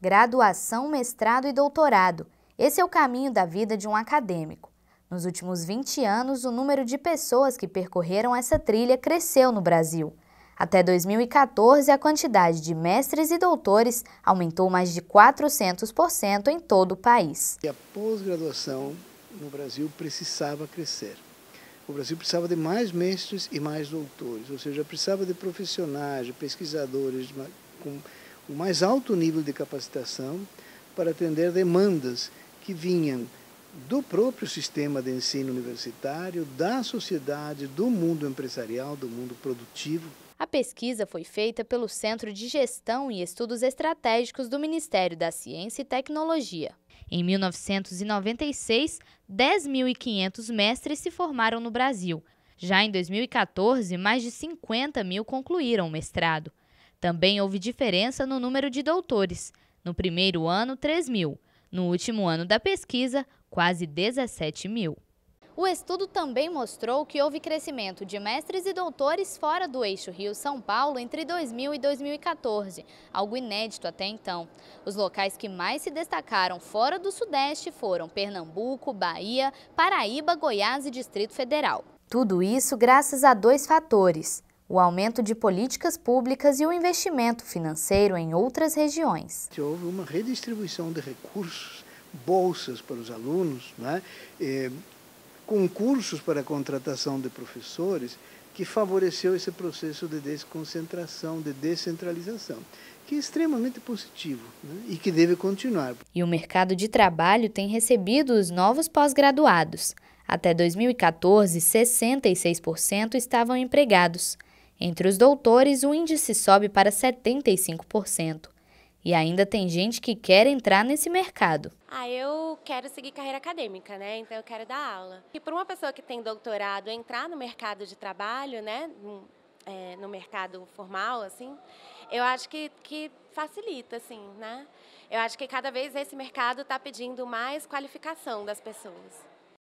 graduação, mestrado e doutorado. Esse é o caminho da vida de um acadêmico. Nos últimos 20 anos, o número de pessoas que percorreram essa trilha cresceu no Brasil. Até 2014, a quantidade de mestres e doutores aumentou mais de 400% em todo o país. E a pós-graduação no Brasil precisava crescer. O Brasil precisava de mais mestres e mais doutores, ou seja, precisava de profissionais, de pesquisadores com o mais alto nível de capacitação para atender demandas que vinham do próprio sistema de ensino universitário, da sociedade, do mundo empresarial, do mundo produtivo. A pesquisa foi feita pelo Centro de Gestão e Estudos Estratégicos do Ministério da Ciência e Tecnologia. Em 1996, 10.500 mestres se formaram no Brasil. Já em 2014, mais de 50 mil concluíram o mestrado. Também houve diferença no número de doutores. No primeiro ano, 3 mil. No último ano da pesquisa, quase 17 mil. O estudo também mostrou que houve crescimento de mestres e doutores fora do eixo Rio-São Paulo entre 2000 e 2014, algo inédito até então. Os locais que mais se destacaram fora do Sudeste foram Pernambuco, Bahia, Paraíba, Goiás e Distrito Federal. Tudo isso graças a dois fatores o aumento de políticas públicas e o investimento financeiro em outras regiões. Houve uma redistribuição de recursos, bolsas para os alunos, né? Eh, concursos para a contratação de professores que favoreceu esse processo de desconcentração, de descentralização, que é extremamente positivo né? e que deve continuar. E o mercado de trabalho tem recebido os novos pós-graduados. Até 2014, 66% estavam empregados. Entre os doutores, o índice sobe para 75%. E ainda tem gente que quer entrar nesse mercado. Ah, eu quero seguir carreira acadêmica, né? Então eu quero dar aula. E para uma pessoa que tem doutorado entrar no mercado de trabalho, né? É, no mercado formal, assim, eu acho que, que facilita, assim, né? Eu acho que cada vez esse mercado está pedindo mais qualificação das pessoas.